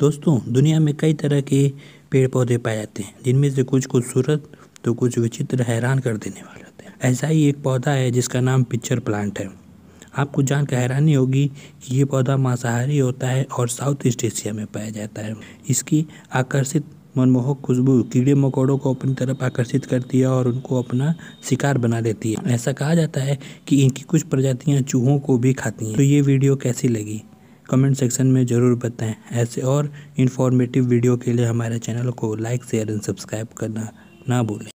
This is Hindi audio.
दोस्तों दुनिया में कई तरह के पेड़ पौधे पाए जाते हैं जिनमें से कुछ खूबसूरत तो कुछ विचित्र हैरान कर देने वाले होते हैं ऐसा ही एक पौधा है जिसका नाम पिक्चर प्लांट है आपको जानकर हैरानी होगी कि ये पौधा मांसाहारी होता है और साउथ ईस्ट एशिया में पाया जाता है इसकी आकर्षित मनमोहक खुशबू कीड़े मकोड़ों को अपनी तरफ आकर्षित करती है और उनको अपना शिकार बना देती है ऐसा कहा जाता है कि इनकी कुछ प्रजातियां चूहों को भी खाती हैं तो ये वीडियो कैसी लगी कमेंट सेक्शन में ज़रूर बताएं ऐसे और इन्फॉर्मेटिव वीडियो के लिए हमारे चैनल को लाइक शेयर एंड सब्सक्राइब करना ना भूलें